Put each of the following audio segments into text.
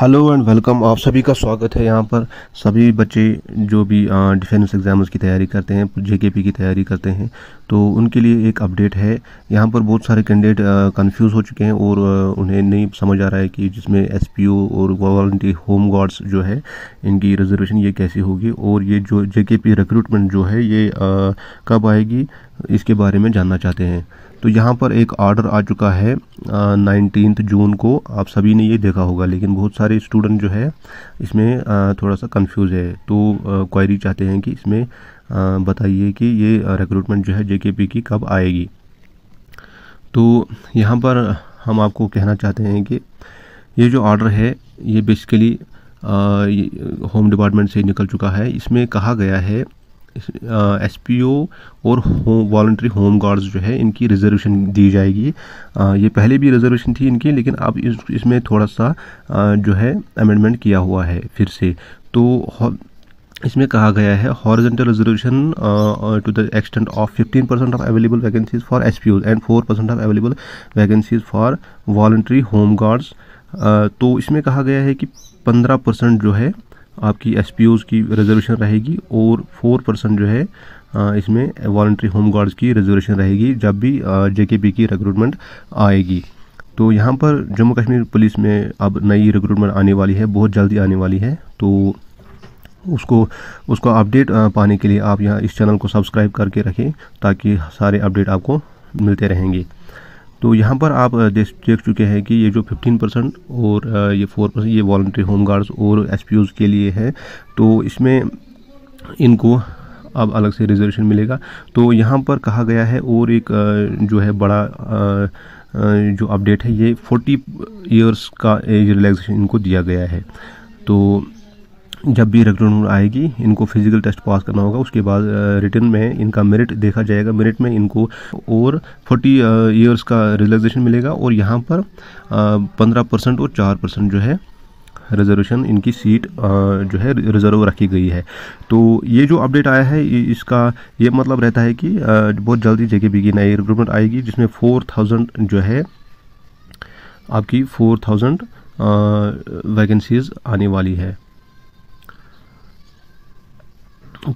hello and welcome आप सभी का स्वागत है यहाँ पर सभी बच्चे जो भी डिफेंस एग्ज़ाम्स की तैयारी करते हैं जेकेपी की तैयारी करते हैं तो उनके लिए एक अपडेट है यहाँ पर बहुत सारे कैंडिडेट कंफ्यूज हो चुके हैं और आ, उन्हें नहीं समझ आ रहा है कि जिसमें एसपीओ और वॉल्टी होम गार्ड्स जो है इनकी रिजर्वेशन ये कैसी होगी और ये जो जे रिक्रूटमेंट जो है ये आ, कब आएगी इसके बारे में जानना चाहते हैं तो यहाँ पर एक ऑर्डर आ चुका है नाइनटीन जून को आप सभी ने ये देखा होगा लेकिन बहुत सारे स्टूडेंट जो है इसमें आ, थोड़ा सा कंफ्यूज है तो क्वायरी चाहते हैं कि इसमें बताइए कि ये रिक्रूटमेंट जो है जे की कब आएगी तो यहाँ पर हम आपको कहना चाहते हैं कि ये जो ऑर्डर है ये बेसिकली होम डिपार्टमेंट से निकल चुका है इसमें कहा गया है एस पी ओ और होम वॉल्ट्री होम गार्ड्स जो है इनकी रिजर्वेशन दी जाएगी आ, ये पहले भी रिजर्वेशन थी इनकी लेकिन अब इस, इसमें थोड़ा सा आ, जो है अमेंडमेंट किया हुआ है फिर से तो इसमें कहा गया है horizontal reservation to the extent of 15 percent of available vacancies for S P O and four percent of available vacancies for voluntary home guards तो इसमें कहा गया है कि पंद्रह परसेंट जो है आपकी एस की रिजर्वेशन रहेगी और फोर परसेंट जो है इसमें वॉल्ट्री होम गार्ड्स की रिजर्वेशन रहेगी जब भी पी की रिक्रूटमेंट आएगी तो यहाँ पर जम्मू कश्मीर पुलिस में अब नई रिक्रूटमेंट आने वाली है बहुत जल्दी आने वाली है तो उसको उसका अपडेट पाने के लिए आप यहाँ इस चैनल को सब्सक्राइब करके रखें ताकि सारे अपडेट आपको मिलते रहेंगे तो यहाँ पर आप देख चुके हैं कि ये जो 15 परसेंट और ये 4 परसेंट ये वॉल्ट्री होम गार्ड्स और एस के लिए है तो इसमें इनको अब अलग से रिजर्वेशन मिलेगा तो यहाँ पर कहा गया है और एक जो है बड़ा जो अपडेट है ये 40 इयर्स का एज रिलैक्सेशन इनको दिया गया है तो जब भी रिक्रूटमेंट आएगी इनको फिजिकल टेस्ट पास करना होगा उसके बाद रिटर्न में इनका मेरिट देखा जाएगा मेरिट में इनको और 40 ईयर्स का रिलैक्सेशन मिलेगा और यहाँ पर पंद्रह परसेंट और चार परसेंट जो है रिजर्वेशन इनकी सीट जो है रिजर्व रखी गई है तो ये जो अपडेट आया है इसका ये मतलब रहता है कि बहुत जल्दी जेकेबी की नई रिक्रूटमेंट आएगी जिसमें फोर थाउजेंड जो है आपकी फोर थाउजेंड वैकेंसीज़ आने वाली है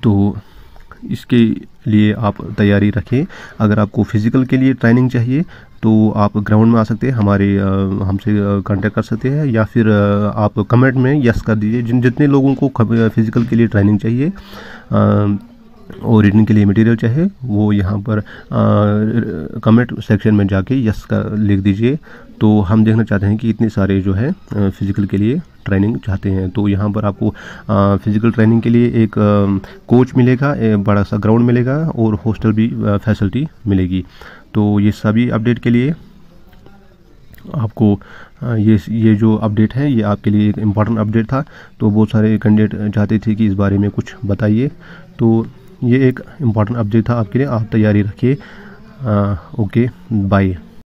तो इसके लिए आप तैयारी रखें अगर आपको फ़िज़िकल के लिए ट्रेनिंग चाहिए तो आप ग्राउंड में आ सकते हैं हमारे हमसे कांटेक्ट कर सकते हैं या फिर आप कमेंट में यस कर दीजिए जिन जितने लोगों को फ़िज़िकल के लिए ट्रेनिंग चाहिए आ, और रीडिंग के लिए मटेरियल चाहिए वो यहाँ पर कमेंट सेक्शन में जाके यस का लिख दीजिए तो हम देखना चाहते हैं कि इतने सारे जो है फिज़िकल के लिए ट्रेनिंग चाहते हैं तो यहाँ पर आपको फिज़िकल ट्रेनिंग के लिए एक आ, कोच मिलेगा एक बड़ा सा ग्राउंड मिलेगा और हॉस्टल भी फैसिलिटी मिलेगी तो ये सभी अपडेट के लिए आपको ये ये जो अपडेट है ये आपके लिए एक इम्पॉर्टेंट अपडेट था तो बहुत सारे कैंडिडेट चाहते थे कि इस बारे में कुछ बताइए तो ये एक इम्पॉर्टेंट अपडेट था आपके लिए आप तैयारी रखिए ओके बाय